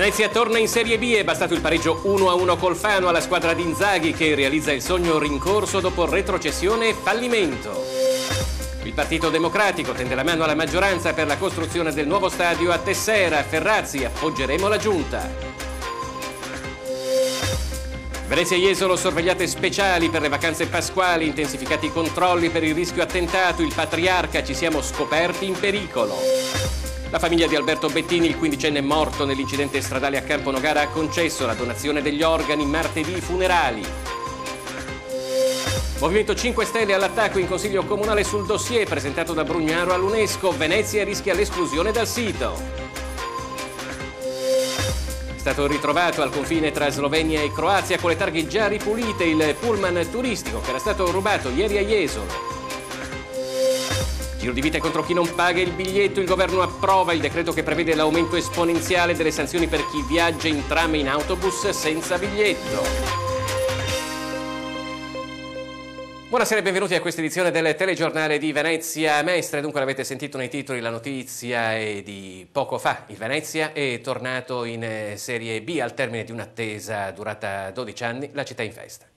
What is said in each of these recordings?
Venezia torna in Serie B è bastato il pareggio 1-1 col Fano alla squadra di Inzaghi che realizza il sogno rincorso dopo retrocessione e fallimento. Il Partito Democratico tende la mano alla maggioranza per la costruzione del nuovo stadio a Tessera. Ferrazzi, appoggeremo la giunta. Venezia e Jesolo sorvegliate speciali per le vacanze pasquali, intensificati i controlli per il rischio attentato, il patriarca ci siamo scoperti in pericolo. La famiglia di Alberto Bettini, il quindicenne morto nell'incidente stradale a Campo Nogara, ha concesso la donazione degli organi martedì funerali. Movimento 5 Stelle all'attacco in Consiglio Comunale sul dossier presentato da Brugnaro all'UNESCO. Venezia rischia l'esclusione dal sito. È stato ritrovato al confine tra Slovenia e Croazia con le targhe già ripulite il pullman turistico che era stato rubato ieri a Jesolo tiro di vite contro chi non paga il biglietto, il governo approva il decreto che prevede l'aumento esponenziale delle sanzioni per chi viaggia in tram e in autobus senza biglietto. Buonasera e benvenuti a questa edizione del telegiornale di Venezia Mestre. Dunque l'avete sentito nei titoli, la notizia è di poco fa. Il Venezia è tornato in eh, Serie B al termine di un'attesa durata 12 anni, la città in festa.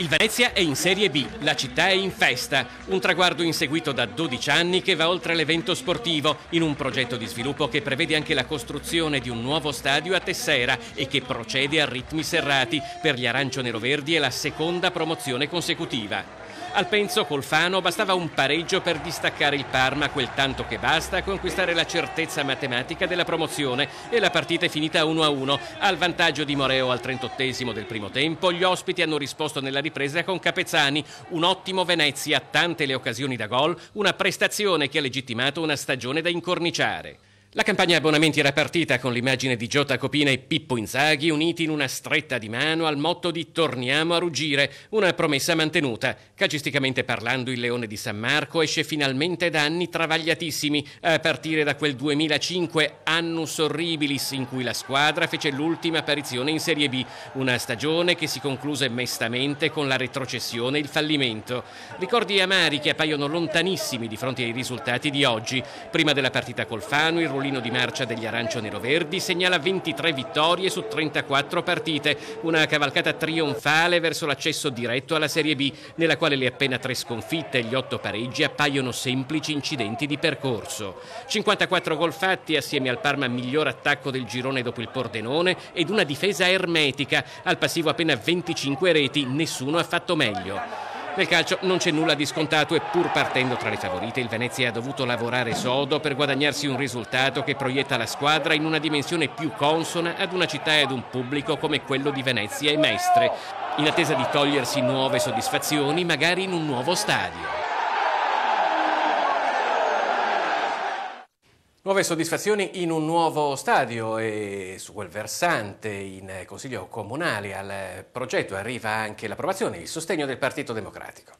Il Venezia è in Serie B, la città è in festa, un traguardo inseguito da 12 anni che va oltre l'evento sportivo, in un progetto di sviluppo che prevede anche la costruzione di un nuovo stadio a Tessera e che procede a ritmi serrati. Per gli arancio verdi è la seconda promozione consecutiva. Al penso Colfano bastava un pareggio per distaccare il Parma, quel tanto che basta a conquistare la certezza matematica della promozione e la partita è finita 1-1. Al vantaggio di Moreo al 38 del primo tempo, gli ospiti hanno risposto nella ripresa con Capezzani, un ottimo Venezia, tante le occasioni da gol, una prestazione che ha legittimato una stagione da incorniciare. La campagna abbonamenti era partita con l'immagine di Giota Copina e Pippo Inzaghi uniti in una stretta di mano al motto di Torniamo a ruggire, una promessa mantenuta. Calcisticamente parlando, il Leone di San Marco esce finalmente da anni travagliatissimi, a partire da quel 2005 annus horribilis in cui la squadra fece l'ultima apparizione in Serie B, una stagione che si concluse mestamente con la retrocessione e il fallimento. Ricordi amari che appaiono lontanissimi di fronte ai risultati di oggi. Prima della partita col Fano, il tavolino di marcia degli arancio Nero Verdi segnala 23 vittorie su 34 partite, una cavalcata trionfale verso l'accesso diretto alla Serie B, nella quale le appena tre sconfitte e gli otto pareggi appaiono semplici incidenti di percorso. 54 gol fatti assieme al Parma miglior attacco del girone dopo il Pordenone ed una difesa ermetica, al passivo appena 25 reti, nessuno ha fatto meglio. Nel calcio non c'è nulla di scontato e pur partendo tra le favorite il Venezia ha dovuto lavorare sodo per guadagnarsi un risultato che proietta la squadra in una dimensione più consona ad una città e ad un pubblico come quello di Venezia e Mestre, in attesa di togliersi nuove soddisfazioni magari in un nuovo stadio. Nuove soddisfazioni in un nuovo stadio e su quel versante in Consiglio Comunale al progetto arriva anche l'approvazione e il sostegno del Partito Democratico.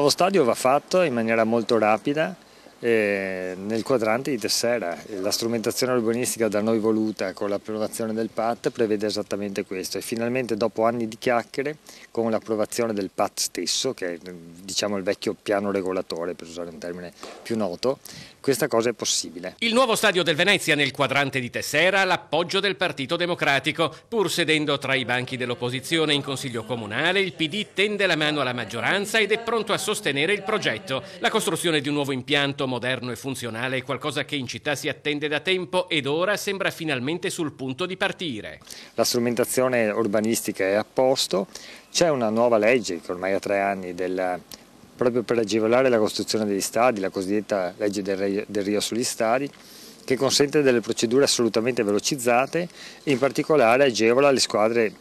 Lo stadio va fatto in maniera molto rapida eh, nel quadrante di Tessera. La strumentazione urbanistica da noi voluta con l'approvazione del PAT prevede esattamente questo e finalmente dopo anni di chiacchiere con l'approvazione del PAT stesso, che è diciamo, il vecchio piano regolatore per usare un termine più noto, questa cosa è possibile. Il nuovo stadio del Venezia nel quadrante di Tessera ha l'appoggio del Partito Democratico. Pur sedendo tra i banchi dell'opposizione in Consiglio Comunale, il PD tende la mano alla maggioranza ed è pronto a sostenere il progetto. La costruzione di un nuovo impianto moderno e funzionale è qualcosa che in città si attende da tempo ed ora sembra finalmente sul punto di partire. La strumentazione urbanistica è a posto, c'è una nuova legge che ormai ha tre anni del, proprio per agevolare la costruzione degli stadi, la cosiddetta legge del, del Rio sugli stadi, che consente delle procedure assolutamente velocizzate, in particolare agevola le squadre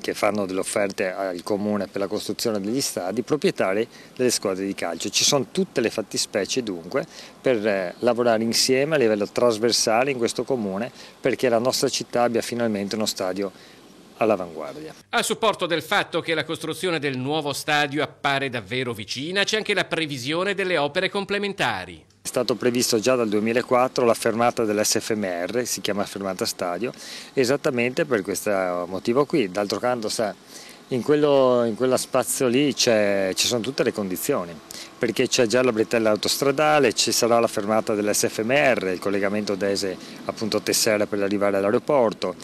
che fanno delle offerte al comune per la costruzione degli stadi, proprietari delle squadre di calcio. Ci sono tutte le fattispecie dunque per eh, lavorare insieme a livello trasversale in questo comune perché la nostra città abbia finalmente uno stadio all'avanguardia. A supporto del fatto che la costruzione del nuovo stadio appare davvero vicina c'è anche la previsione delle opere complementari. È stato previsto già dal 2004 la fermata dell'SFMR, si chiama fermata stadio, esattamente per questo motivo qui. D'altro canto sa, in, quello, in quello spazio lì ci sono tutte le condizioni, perché c'è già la bretella autostradale, ci sarà la fermata dell'SFMR, il collegamento Dese appunto Tessera per arrivare all'aeroporto.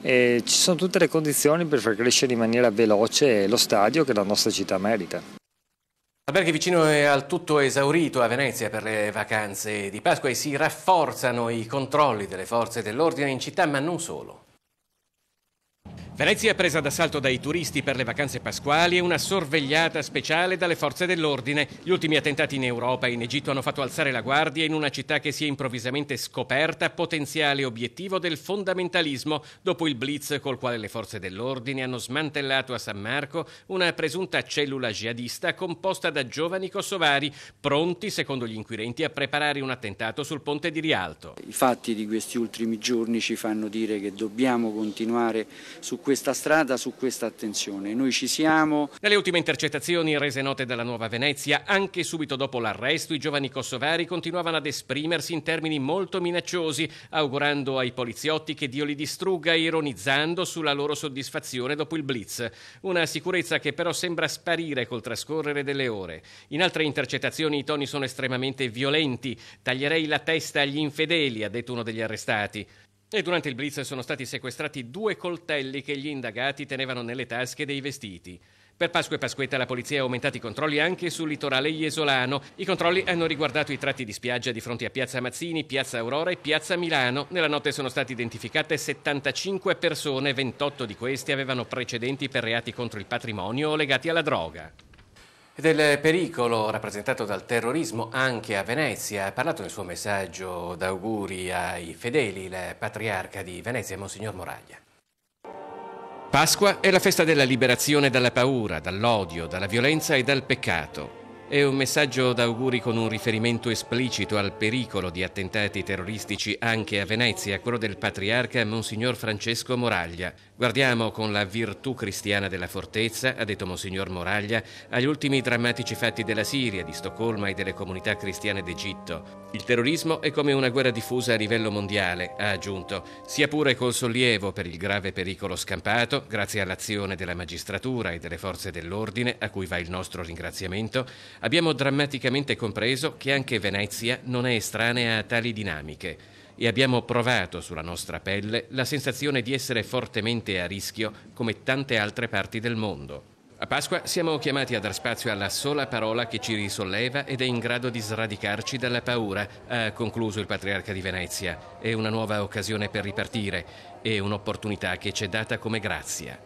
E ci sono tutte le condizioni per far crescere in maniera veloce lo stadio che la nostra città merita. Alberghi vicino è al tutto esaurito a Venezia per le vacanze di Pasqua e si rafforzano i controlli delle forze dell'ordine in città, ma non solo. Venezia è presa d'assalto dai turisti per le vacanze pasquali e una sorvegliata speciale dalle forze dell'ordine. Gli ultimi attentati in Europa e in Egitto hanno fatto alzare la guardia in una città che si è improvvisamente scoperta potenziale obiettivo del fondamentalismo dopo il blitz col quale le forze dell'ordine hanno smantellato a San Marco una presunta cellula jihadista composta da giovani kosovari pronti, secondo gli inquirenti, a preparare un attentato sul ponte di Rialto. I fatti di questi ultimi giorni ci fanno dire che dobbiamo continuare su questa strada, su questa attenzione. Noi ci siamo. Nelle ultime intercettazioni rese note dalla Nuova Venezia, anche subito dopo l'arresto, i giovani kosovari continuavano ad esprimersi in termini molto minacciosi, augurando ai poliziotti che Dio li distrugga, ironizzando sulla loro soddisfazione dopo il blitz. Una sicurezza che però sembra sparire col trascorrere delle ore. In altre intercettazioni i toni sono estremamente violenti. Taglierei la testa agli infedeli, ha detto uno degli arrestati. E durante il blitz sono stati sequestrati due coltelli che gli indagati tenevano nelle tasche dei vestiti. Per Pasqua e Pasquetta la polizia ha aumentato i controlli anche sul litorale iesolano. I controlli hanno riguardato i tratti di spiaggia di fronte a Piazza Mazzini, Piazza Aurora e Piazza Milano. Nella notte sono state identificate 75 persone, 28 di queste avevano precedenti per reati contro il patrimonio o legati alla droga. Del pericolo rappresentato dal terrorismo anche a Venezia ha parlato nel suo messaggio d'auguri ai fedeli il patriarca di Venezia, Monsignor Moraglia. Pasqua è la festa della liberazione dalla paura, dall'odio, dalla violenza e dal peccato. È un messaggio d'auguri con un riferimento esplicito al pericolo di attentati terroristici anche a Venezia, quello del patriarca Monsignor Francesco Moraglia. Guardiamo con la virtù cristiana della fortezza, ha detto Monsignor Moraglia, agli ultimi drammatici fatti della Siria, di Stoccolma e delle comunità cristiane d'Egitto. Il terrorismo è come una guerra diffusa a livello mondiale, ha aggiunto, sia pure col sollievo per il grave pericolo scampato, grazie all'azione della magistratura e delle forze dell'ordine, a cui va il nostro ringraziamento, Abbiamo drammaticamente compreso che anche Venezia non è estranea a tali dinamiche e abbiamo provato sulla nostra pelle la sensazione di essere fortemente a rischio come tante altre parti del mondo. A Pasqua siamo chiamati a dar spazio alla sola parola che ci risolleva ed è in grado di sradicarci dalla paura, ha concluso il patriarca di Venezia. È una nuova occasione per ripartire e un'opportunità che ci è data come grazia.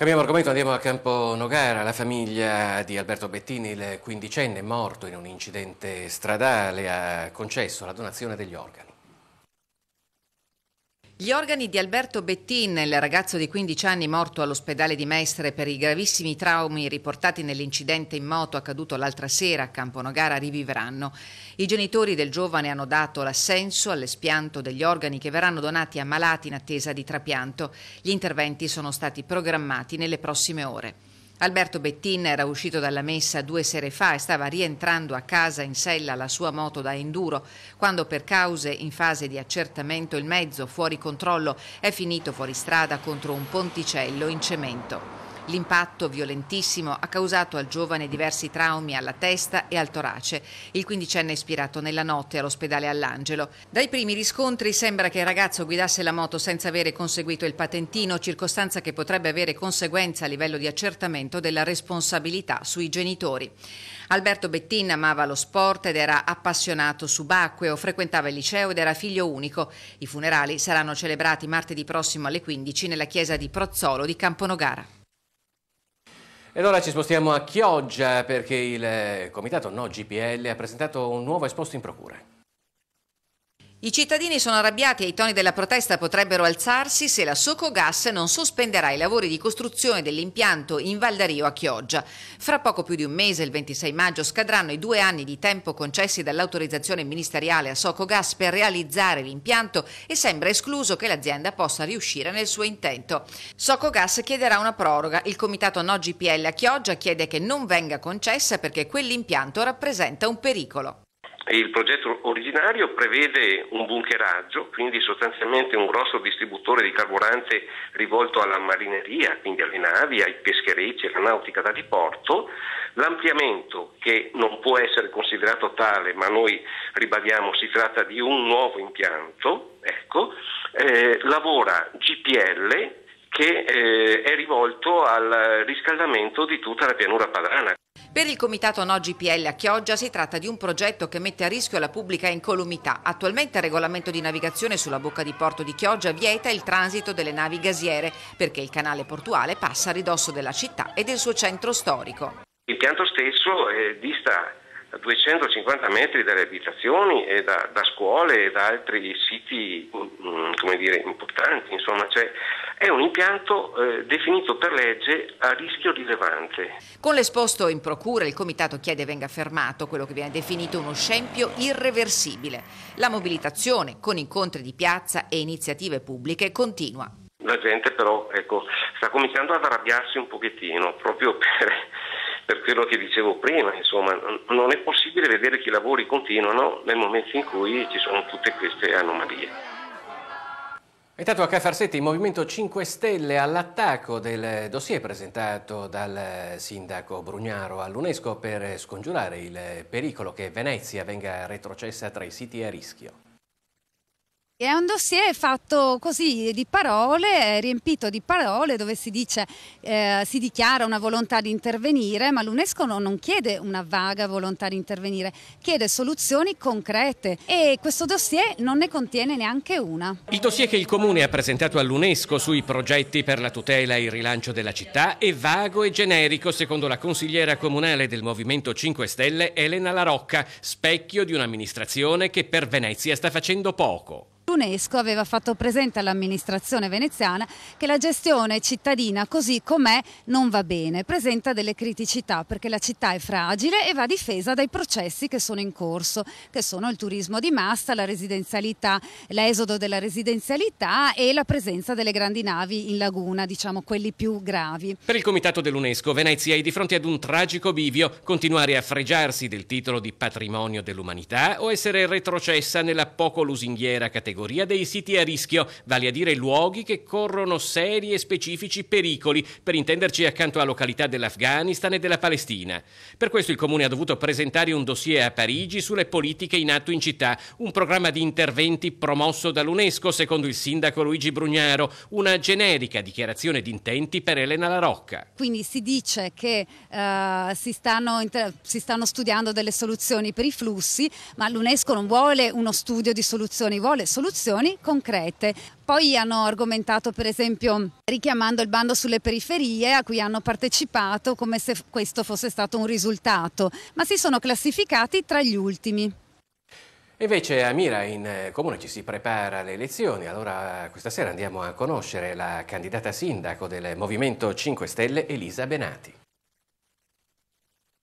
Cambiamo argomento, andiamo a Campo Nogara, la famiglia di Alberto Bettini, il quindicenne morto in un incidente stradale, ha concesso la donazione degli organi. Gli organi di Alberto Bettin, il ragazzo di 15 anni morto all'ospedale di Mestre per i gravissimi traumi riportati nell'incidente in moto accaduto l'altra sera a Camponogara, rivivranno. I genitori del giovane hanno dato l'assenso all'espianto degli organi che verranno donati a malati in attesa di trapianto. Gli interventi sono stati programmati nelle prossime ore. Alberto Bettin era uscito dalla messa due sere fa e stava rientrando a casa in sella la sua moto da enduro, quando per cause in fase di accertamento il mezzo fuori controllo è finito fuori strada contro un ponticello in cemento. L'impatto violentissimo ha causato al giovane diversi traumi alla testa e al torace. Il quindicenne è ispirato nella notte all'ospedale all'Angelo. Dai primi riscontri sembra che il ragazzo guidasse la moto senza avere conseguito il patentino, circostanza che potrebbe avere conseguenze a livello di accertamento della responsabilità sui genitori. Alberto Bettin amava lo sport ed era appassionato subacqueo, frequentava il liceo ed era figlio unico. I funerali saranno celebrati martedì prossimo alle 15 nella chiesa di Prozzolo di Camponogara. Ed ora ci spostiamo a Chioggia perché il eh, comitato No GPL ha presentato un nuovo esposto in procura. I cittadini sono arrabbiati e i toni della protesta potrebbero alzarsi se la Socogas non sospenderà i lavori di costruzione dell'impianto in Valdario a Chioggia. Fra poco più di un mese, il 26 maggio, scadranno i due anni di tempo concessi dall'autorizzazione ministeriale a Socogas per realizzare l'impianto e sembra escluso che l'azienda possa riuscire nel suo intento. Socogas chiederà una proroga. Il comitato No GPL a Chioggia chiede che non venga concessa perché quell'impianto rappresenta un pericolo. Il progetto originario prevede un bunkeraggio, quindi sostanzialmente un grosso distributore di carburante rivolto alla marineria, quindi alle navi, ai pescherecci, alla nautica da diporto, l'ampliamento che non può essere considerato tale, ma noi ribadiamo si tratta di un nuovo impianto, ecco, eh, lavora GPL che eh, è rivolto al riscaldamento di tutta la pianura padrana. Per il comitato No GPL a Chioggia si tratta di un progetto che mette a rischio la pubblica incolumità. Attualmente il regolamento di navigazione sulla bocca di porto di Chioggia vieta il transito delle navi gasiere perché il canale portuale passa a ridosso della città e del suo centro storico. L'impianto stesso eh, dista 250 metri dalle abitazioni e da, da scuole e da altri siti mm, dire, importanti, insomma, cioè, è un impianto eh, definito per legge a rischio rilevante. Con l'esposto in procura il comitato chiede venga fermato quello che viene definito uno scempio irreversibile. La mobilitazione con incontri di piazza e iniziative pubbliche continua. La gente però ecco, sta cominciando ad arrabbiarsi un pochettino proprio per per quello che dicevo prima, insomma, non è possibile vedere che i lavori continuano nel momento in cui ci sono tutte queste anomalie. Intanto a Caffarsetti, il Movimento 5 Stelle all'attacco del dossier presentato dal sindaco Brugnaro all'UNESCO per scongiurare il pericolo che Venezia venga retrocessa tra i siti a rischio. È un dossier fatto così di parole, riempito di parole dove si dice, eh, si dichiara una volontà di intervenire, ma l'UNESCO non chiede una vaga volontà di intervenire, chiede soluzioni concrete e questo dossier non ne contiene neanche una. Il dossier che il Comune ha presentato all'UNESCO sui progetti per la tutela e il rilancio della città è vago e generico secondo la consigliera comunale del Movimento 5 Stelle Elena Larocca, specchio di un'amministrazione che per Venezia sta facendo poco l'UNESCO aveva fatto presente all'amministrazione veneziana che la gestione cittadina così com'è non va bene, presenta delle criticità perché la città è fragile e va difesa dai processi che sono in corso, che sono il turismo di massa, la residenzialità, l'esodo della residenzialità e la presenza delle grandi navi in laguna, diciamo quelli più gravi. Per il comitato dell'UNESCO Venezia è di fronte ad un tragico bivio, continuare a fregiarsi del titolo di patrimonio dell'umanità o essere retrocessa nella poco lusinghiera categoria categoria dei siti a rischio, vale a dire luoghi che corrono seri e specifici pericoli, per intenderci accanto a località dell'Afghanistan e della Palestina. Per questo il Comune ha dovuto presentare un dossier a Parigi sulle politiche in atto in città, un programma di interventi promosso dall'UNESCO, secondo il sindaco Luigi Brugnaro, una generica dichiarazione di intenti per Elena La Rocca. Quindi si dice che eh, si, stanno inter- si stanno studiando delle soluzioni per i flussi, ma l'UNESCO non vuole uno studio di soluzioni, vuole soluzioni soluzioni concrete. Poi hanno argomentato per esempio richiamando il bando sulle periferie a cui hanno partecipato come se questo fosse stato un risultato, ma si sono classificati tra gli ultimi. Invece a Mira in eh, comune ci si prepara alle elezioni, allora questa sera andiamo a conoscere la candidata sindaco del Movimento 5 Stelle Elisa Benati.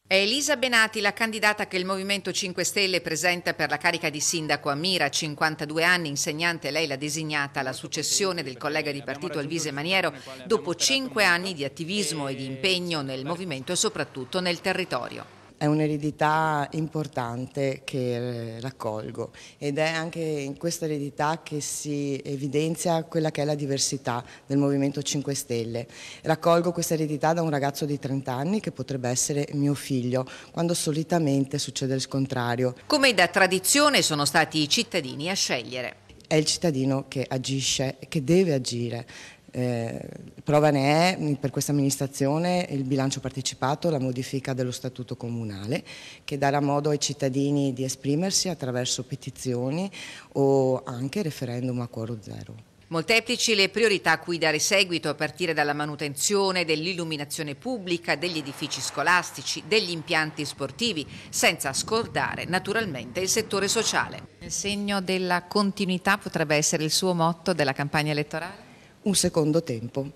È Elisa Benati la candidata che il Movimento 5 Stelle presenta per la carica di sindaco a Mira, 52 anni, insegnante, lei l'ha designata alla successione del collega di partito Alvise Maniero dopo 5 anni di attivismo e di impegno nel movimento e soprattutto nel territorio è un'eredità importante che eh, raccolgo ed è anche in questa eredità che si evidenzia quella che è la diversità del Movimento 5 Stelle. Raccolgo questa eredità da un ragazzo di 30 anni che potrebbe essere mio figlio, quando solitamente succede il contrario. Come da tradizione sono stati i cittadini a scegliere. È il cittadino che agisce, che deve agire eh, prova ne è mm, per questa amministrazione il bilancio partecipato, la modifica dello statuto comunale che darà modo ai cittadini di esprimersi attraverso petizioni o anche referendum a cuore zero. Molteplici le priorità a cui dare seguito a partire dalla manutenzione dell'illuminazione pubblica, degli edifici scolastici, degli impianti sportivi, senza scordare naturalmente il settore sociale. Il segno della continuità potrebbe essere il suo motto della campagna elettorale? un secondo tempo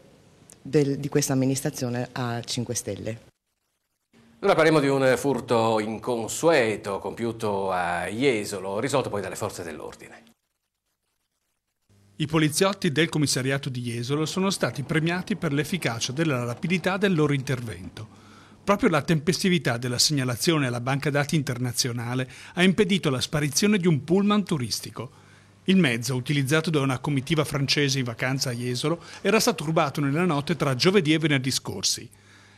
del, di questa amministrazione a 5 Stelle. Allora parliamo di un furto inconsueto compiuto a Jesolo, risolto poi dalle forze dell'ordine. I poliziotti del commissariato di Jesolo sono stati premiati per l'efficacia della rapidità del loro intervento. Proprio la tempestività della segnalazione alla banca dati internazionale ha impedito la sparizione di un pullman turistico. Il mezzo, utilizzato da una comitiva francese in vacanza a Jesolo, era stato rubato nella notte tra giovedì e venerdì scorsi.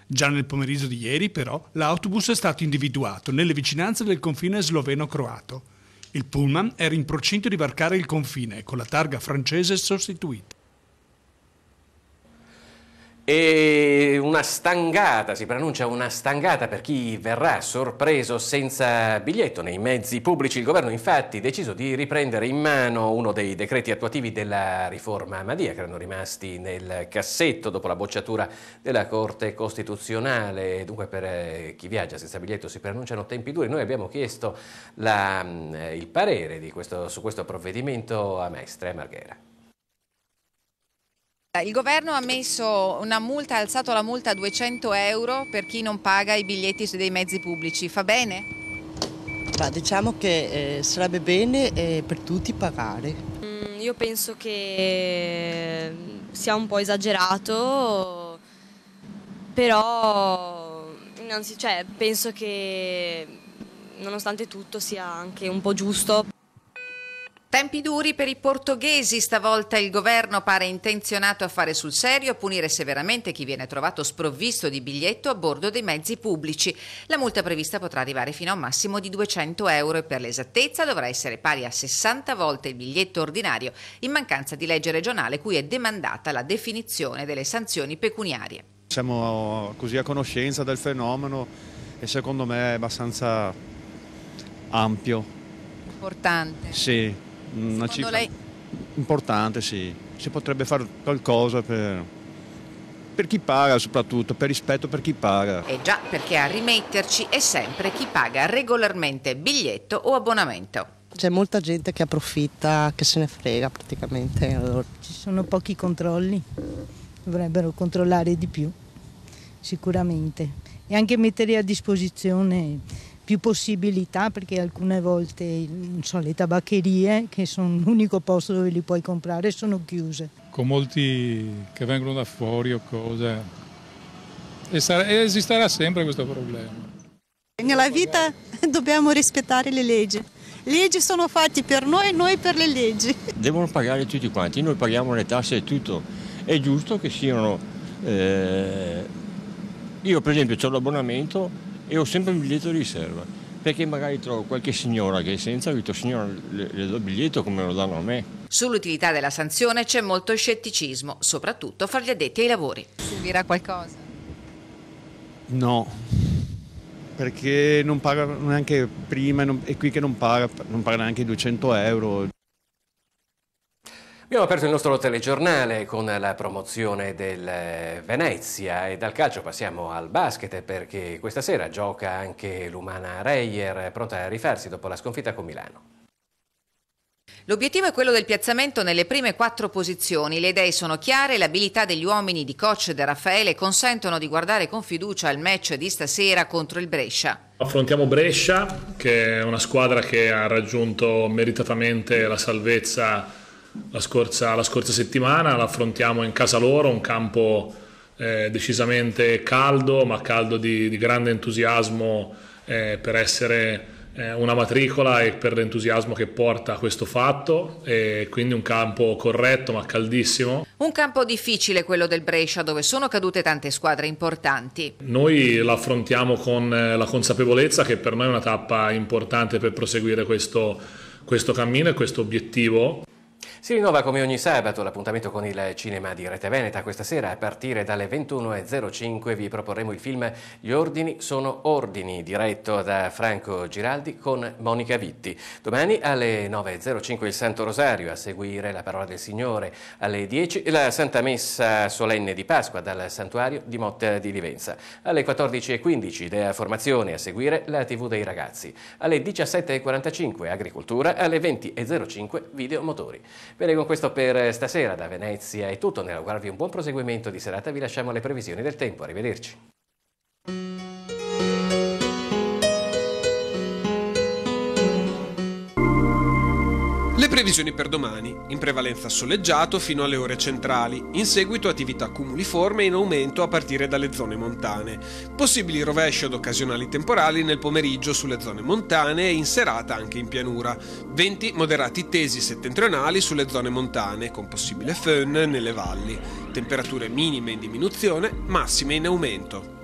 Già nel pomeriggio di ieri, però, l'autobus è stato individuato nelle vicinanze del confine sloveno-croato. Il pullman era in procinto di varcare il confine, con la targa francese sostituita. E una stangata, si pronuncia una stangata per chi verrà sorpreso senza biglietto nei mezzi pubblici. Il governo infatti ha deciso di riprendere in mano uno dei decreti attuativi della riforma Madia che erano rimasti nel cassetto dopo la bocciatura della Corte Costituzionale. Dunque per eh, chi viaggia senza biglietto si pronunciano tempi duri. Noi abbiamo chiesto la, mm, il parere questo, su questo provvedimento a Maestre Marghera. Eh, il governo ha messo una multa, ha alzato la multa a 200 euro per chi non paga i biglietti dei mezzi pubblici. Fa bene? Ma diciamo che eh, sarebbe bene eh, per tutti pagare. Mm, io penso che eh, sia un po' esagerato, però innanzi, cioè, penso che nonostante tutto sia anche un po' giusto. Tempi duri per i portoghesi, stavolta il governo pare intenzionato a fare sul serio, a punire severamente chi viene trovato sprovvisto di biglietto a bordo dei mezzi pubblici. La multa prevista potrà arrivare fino a un massimo di 200 euro e per l'esattezza dovrà essere pari a 60 volte il biglietto ordinario, in mancanza di legge regionale cui è demandata la definizione delle sanzioni pecuniarie. Siamo così a conoscenza del fenomeno e secondo me è abbastanza ampio. Importante. Sì una Secondo cifra lei? importante, sì. Si potrebbe fare qualcosa per, per chi paga soprattutto, per rispetto per chi paga. E eh già, perché a rimetterci è sempre chi paga regolarmente biglietto o abbonamento. C'è molta gente che approfitta, che se ne frega praticamente. Allora. Ci sono pochi controlli, dovrebbero controllare di più, sicuramente. E anche mettere a disposizione più possibilità perché alcune volte so, le tabaccherie, che sono l'unico posto dove li puoi comprare, sono chiuse. Con molti che vengono da fuori o cose. E, sarà, esisterà sempre questo problema. Nella vita dobbiamo rispettare le leggi. Le leggi sono fatte per noi noi per le leggi. Devono pagare tutti quanti, noi paghiamo le tasse e tutto. È giusto che siano... Eh... Io per esempio ho l'abbonamento e ho sempre un biglietto di riserva, perché magari trovo qualche signora che senza, ho detto signora le, le do il biglietto come lo danno a me. Sull'utilità della sanzione c'è molto scetticismo, soprattutto fra gli addetti ai lavori. Servirà qualcosa? No, perché non paga neanche prima e qui che non paga, non paga neanche 200 euro. Abbiamo aperto il nostro telegiornale con la promozione del Venezia e dal calcio passiamo al basket perché questa sera gioca anche l'umana Reyer pronta a rifarsi dopo la sconfitta con Milano. L'obiettivo è quello del piazzamento nelle prime quattro posizioni. Le idee sono chiare, l'abilità degli uomini di coach De Raffaele consentono di guardare con fiducia il match di stasera contro il Brescia. Affrontiamo Brescia, che è una squadra che ha raggiunto meritatamente la salvezza la scorsa, la scorsa settimana l'affrontiamo in casa loro, un campo eh, decisamente caldo, ma caldo di, di grande entusiasmo eh, per essere eh, una matricola e per l'entusiasmo che porta a questo fatto, e quindi un campo corretto ma caldissimo. Un campo difficile quello del Brescia dove sono cadute tante squadre importanti. Noi l'affrontiamo con eh, la consapevolezza che per noi è una tappa importante per proseguire questo, questo cammino e questo obiettivo si rinnova come ogni sabato l'appuntamento con il cinema di Rete Veneta. Questa sera a partire dalle 21.05 vi proporremo il film Gli ordini sono ordini, diretto da Franco Giraldi con Monica Vitti. Domani alle 9.05 il Santo Rosario, a seguire la parola del Signore alle 10 la Santa Messa solenne di Pasqua dal santuario di Motta di Livenza. Alle 14.15 Dea Formazione, a seguire la TV dei ragazzi. Alle 17.45 Agricoltura, alle 20.05 Videomotori. Bene, con questo per eh, stasera da Venezia è tutto. Nell'augurarvi un buon proseguimento di serata vi lasciamo alle previsioni del tempo. Arrivederci. Le previsioni per domani, in prevalenza soleggiato fino alle ore centrali, in seguito attività cumuliforme in aumento a partire dalle zone montane, possibili rovesci ad occasionali temporali nel pomeriggio sulle zone montane e in serata anche in pianura, venti moderati tesi settentrionali sulle zone montane con possibile föhn nelle valli, temperature minime in diminuzione, massime in aumento.